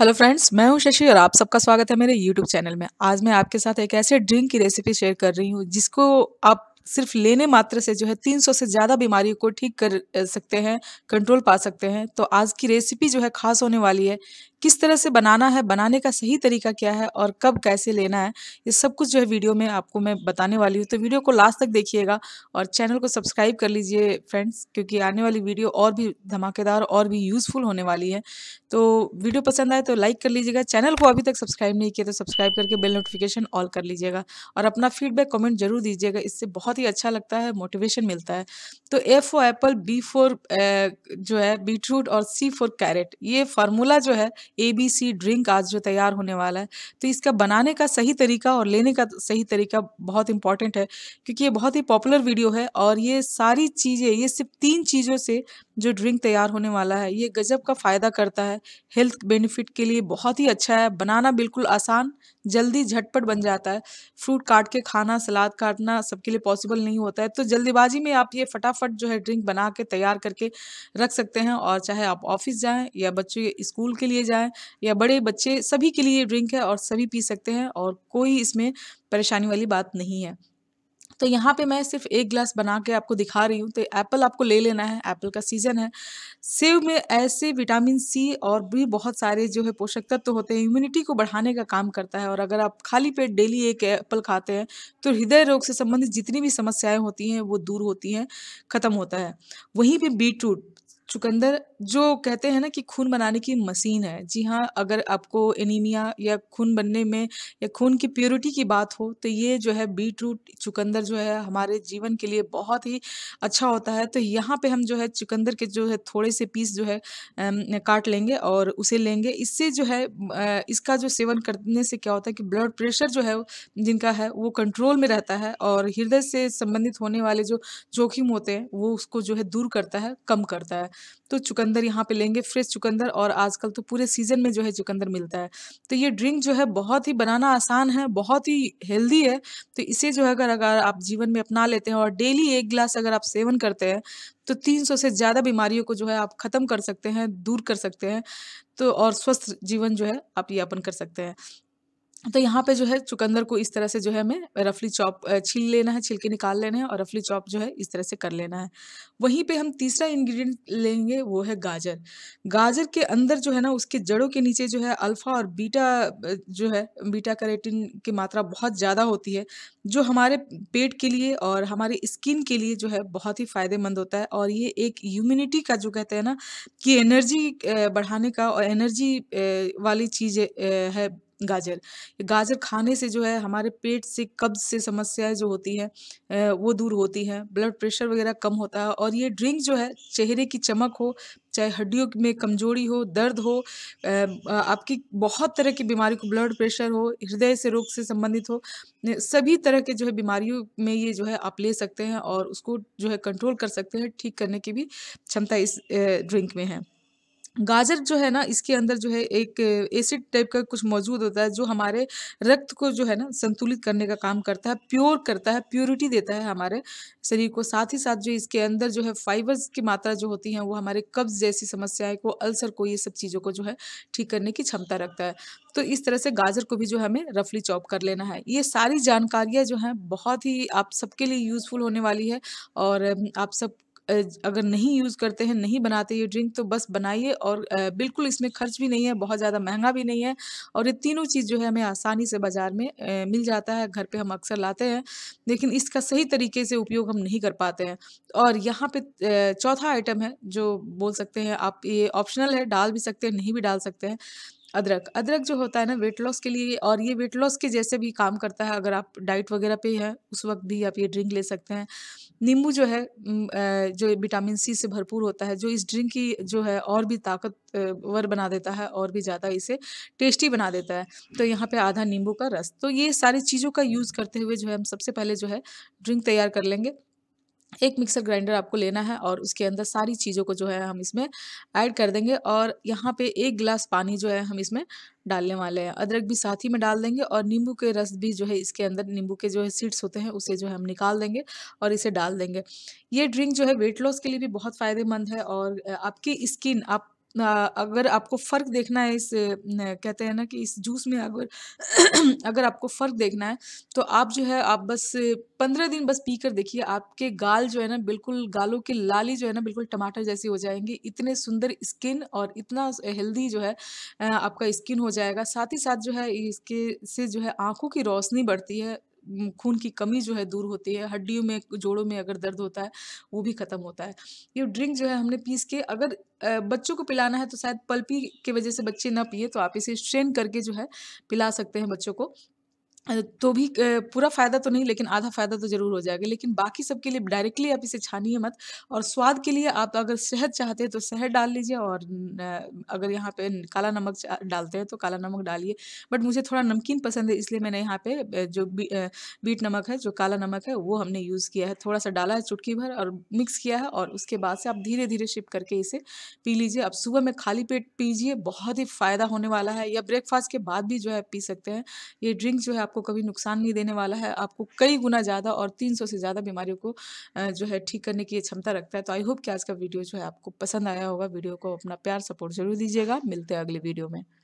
Hello friends मैं हूं शशि और आप सबका स्वागत है मेरे यूट्यूब चैनल में आज मैं आपके साथ एक ऐसे ड्रिंक की रेसिपी शेयर कर रही हूं जिसको आप सिर्फ लेने मात्र से जो है 300 से ज़्यादा बीमारियों को ठीक कर सकते हैं कंट्रोल पा सकते हैं तो आज की रेसिपी जो है खास होने वाली है किस तरह से बनाना है बनाने का सही तरीका क्या है और कब कैसे लेना है ये सब कुछ जो है वीडियो में आपको मैं बताने वाली हूँ तो वीडियो को लास्ट तक देखिएगा और चैनल को सब्सक्राइब कर लीजिए फ्रेंड्स क्योंकि आने वाली वीडियो और भी धमाकेदार और भी यूज़फुल होने वाली है तो वीडियो पसंद आए तो लाइक कर लीजिएगा चैनल को अभी तक सब्सक्राइब नहीं किया तो सब्सक्राइब करके बेल नोटिफिकेशन ऑल कर लीजिएगा और अपना फीडबैक कमेंट जरूर दीजिएगा इससे बहुत ही अच्छा लगता है मोटिवेशन मिलता है तो A for apple B for जो है बीटरूट और सी फॉर कैरेट ये फार्मूला जो है ए बी सी ड्रिंक आज जो तैयार होने वाला है तो इसका बनाने का सही तरीका और लेने का सही तरीका बहुत इंपॉर्टेंट है क्योंकि ये बहुत ही पॉपुलर वीडियो है और ये सारी चीज़ें ये सिर्फ तीन चीज़ों से जो ड्रिंक तैयार होने वाला है ये गजब का फ़ायदा करता है हेल्थ बेनिफिट के लिए बहुत ही अच्छा है बनाना बिल्कुल आसान जल्दी झटपट बन जाता है फ्रूट काट के खाना सलाद काटना सबके लिए पॉसिबल नहीं होता है तो जल्दबाजी में आप ये फटाफट जो है ड्रिंक बना के तैयार करके रख सकते हैं और चाहे आप ऑफिस जाएँ या बच्चे स्कूल के लिए जाएँ या बड़े बच्चे सभी के लिए ड्रिंक है और सभी पी सकते हैं और कोई इसमें परेशानी वाली बात नहीं है तो यहाँ पे मैं सिर्फ एक ग्लास बना के आपको दिखा रही हूँ तो एप्पल आपको ले लेना है एप्पल का सीज़न है सेव में ऐसे विटामिन सी और भी बहुत सारे जो है पोषक तत्व तो होते हैं इम्यूनिटी को बढ़ाने का काम करता है और अगर आप खाली पेट डेली एक एप्पल खाते हैं तो हृदय रोग से संबंधित जितनी भी समस्याएँ होती हैं वो दूर होती हैं ख़त्म होता है वहीं पर बीट रूट चुकंदर जो कहते हैं ना कि खून बनाने की मशीन है जी हाँ अगर आपको एनीमिया या खून बनने में या खून की प्योरिटी की बात हो तो ये जो है बीट रूट चुकंदर जो है हमारे जीवन के लिए बहुत ही अच्छा होता है तो यहाँ पे हम जो है चुकंदर के जो है थोड़े से पीस जो है काट लेंगे और उसे लेंगे इससे जो है इसका जो सेवन करने से क्या होता है कि ब्लड प्रेशर जो है जिनका है वो कंट्रोल में रहता है और हृदय से संबंधित होने वाले जो जोखिम होते हैं वो उसको जो है दूर करता है कम करता है तो चुकंदर यहाँ पे लेंगे फ्रेश चुकंदर और आजकल तो पूरे सीजन में जो है चुकंदर मिलता है तो ये ड्रिंक जो है बहुत ही बनाना आसान है बहुत ही हेल्दी है तो इसे जो है अगर अगर आप जीवन में अपना लेते हैं और डेली एक गिलास अगर आप सेवन करते हैं तो 300 से ज़्यादा बीमारियों को जो है आप ख़त्म कर सकते हैं दूर कर सकते हैं तो और स्वस्थ जीवन जो है आप यापन कर सकते हैं तो यहाँ पे जो है चुकंदर को इस तरह से जो है हमें रफली चॉप छील लेना है छिलके निकाल लेना है और रफली चॉप जो है इस तरह से कर लेना है वहीं पे हम तीसरा इंग्रेडिएंट लेंगे वो है गाजर गाजर के अंदर जो है ना उसके जड़ों के नीचे जो है अल्फ़ा और बीटा जो है बीटा करेटिन की मात्रा बहुत ज़्यादा होती है जो हमारे पेट के लिए और हमारे स्किन के लिए जो है बहुत ही फ़ायदेमंद होता है और ये एक ह्यूमिनिटी का जो कहते हैं ना कि एनर्जी बढ़ाने का और एनर्जी वाली चीज़ है गाजर गाजर खाने से जो है हमारे पेट से कब्ज से समस्याएं जो होती हैं वो दूर होती हैं ब्लड प्रेशर वगैरह कम होता है और ये ड्रिंक जो है चेहरे की चमक हो चाहे हड्डियों में कमजोरी हो दर्द हो आपकी बहुत तरह की बीमारी को ब्लड प्रेशर हो हृदय से रोग से संबंधित हो सभी तरह के जो है बीमारियों में ये जो है आप ले सकते हैं और उसको जो है कंट्रोल कर सकते हैं ठीक करने की भी क्षमता इस ड्रिंक में है गाजर जो है ना इसके अंदर जो है एक एसिड टाइप का कुछ मौजूद होता है जो हमारे रक्त को जो है ना संतुलित करने का काम करता है प्योर करता है प्योरिटी देता है हमारे शरीर को साथ ही साथ जो इसके अंदर जो है फाइबर्स की मात्रा जो होती है वो हमारे कब्ज जैसी समस्याएं को अल्सर को ये सब चीज़ों को जो है ठीक करने की क्षमता रखता है तो इस तरह से गाजर को भी जो हमें रफली चॉप कर लेना है ये सारी जानकारियाँ जो हैं बहुत ही आप सबके लिए यूज़फुल होने वाली है और आप सब अगर नहीं यूज़ करते हैं नहीं बनाते ये ड्रिंक तो बस बनाइए और बिल्कुल इसमें खर्च भी नहीं है बहुत ज़्यादा महंगा भी नहीं है और ये तीनों चीज़ जो है हमें आसानी से बाज़ार में मिल जाता है घर पे हम अक्सर लाते हैं लेकिन इसका सही तरीके से उपयोग हम नहीं कर पाते हैं और यहाँ पे चौथा आइटम है जो बोल सकते हैं आप ये ऑप्शनल है डाल भी सकते हैं नहीं भी डाल सकते हैं अदरक अदरक जो होता है ना वेट लॉस के लिए और ये वेट लॉस के जैसे भी काम करता है अगर आप डाइट वगैरह पे हैं उस वक्त भी आप ये ड्रिंक ले सकते हैं नींबू जो है जो विटामिन सी से भरपूर होता है जो इस ड्रिंक की जो है और भी ताकतवर बना देता है और भी ज़्यादा इसे टेस्टी बना देता है तो यहाँ पे आधा नींबू का रस तो ये सारी चीज़ों का यूज़ करते हुए जो है हम सबसे पहले जो है ड्रिंक तैयार कर लेंगे एक मिक्सर ग्राइंडर आपको लेना है और उसके अंदर सारी चीज़ों को जो है हम इसमें ऐड कर देंगे और यहाँ पे एक गिलास पानी जो है हम इसमें डालने वाले हैं अदरक भी साथ ही में डाल देंगे और नींबू के रस भी जो है इसके अंदर नींबू के जो है सीड्स होते हैं उसे जो है हम निकाल देंगे और इसे डाल देंगे ये ड्रिंक जो है वेट लॉस के लिए भी बहुत फ़ायदेमंद है और आपकी स्किन आप अगर आपको फ़र्क देखना है इस कहते हैं ना कि इस जूस में अगर अगर आपको फ़र्क देखना है तो आप जो है आप बस पंद्रह दिन बस पी कर देखिए आपके गाल जो है ना बिल्कुल गालों की लाली जो है ना बिल्कुल टमाटर जैसी हो जाएंगी इतने सुंदर स्किन और इतना हेल्दी जो है आपका स्किन हो जाएगा साथ ही साथ जो है इसके से जो है आँखों की रोशनी बढ़ती है खून की कमी जो है दूर होती है हड्डियों में जोड़ों में अगर दर्द होता है वो भी ख़त्म होता है ये ड्रिंक जो है हमने पीस के अगर बच्चों को पिलाना है तो शायद पल्पी की वजह से बच्चे ना पिए तो आप इसे स्ट्रेन करके जो है पिला सकते हैं बच्चों को तो भी पूरा फ़ायदा तो नहीं लेकिन आधा फ़ायदा तो ज़रूर हो जाएगा। लेकिन बाकी सबके लिए डायरेक्टली आप इसे छानिए मत और स्वाद के लिए आप अगर शहद चाहते हैं तो शहद डाल लीजिए और अगर यहाँ पे काला नमक डालते हैं तो काला नमक डालिए। बट मुझे थोड़ा नमकीन पसंद है इसलिए मैंने यहाँ पे जो बी बीट नमक है, जो काला नमक है वो हमने यूज़ किया है। थोड़ा-सा डाला है चुटकी भर और मिक्स किया है और उसके बाद से आप धीरे-धीरे शिप करके इसे पी लीजिए। आप सुबह में खाली पेट पीजिए, बहुत ही फ़ायदा होने वाला है या ब्रेकफ़ास्ट के बाद भी जो है पी सकते हैं। ये ड्रिंक जो है आपको आपको कभी नुकसान नहीं देने वाला है आपको कई गुना ज़्यादा और तीन से ज़्यादा बीमारियों को जो है ठीक करने की क्षमता रखता है तो आई होप कि आज का वीडियो जो है आपको पसंद आया होगा वीडियो को अपना प्यार सपोर्ट जरूर दीजिएगा मिलते हैं अगले वीडियो में